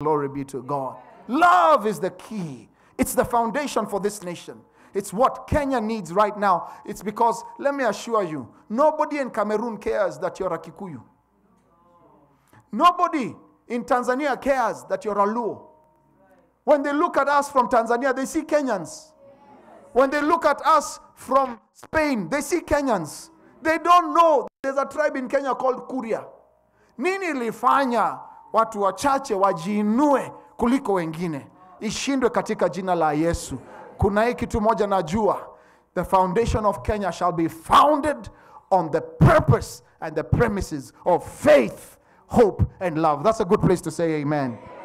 Glory be to God. Love is the key, it's the foundation for this nation. It's what Kenya needs right now. It's because, let me assure you, nobody in Cameroon cares that you're a Kikuyu. Nobody in Tanzania cares that you're a Luo. When they look at us from Tanzania, they see Kenyans. When they look at us from Spain, they see Kenyans. They don't know there's a tribe in Kenya called Kuria. Nini lifanya watu wachache wajiinue kuliko wengine, ishindwe katika jina la Yesu. Kuna hii kitu moja najua, the foundation of Kenya shall be founded on the purpose and the premises of faith, hope and love. That's a good place to say amen.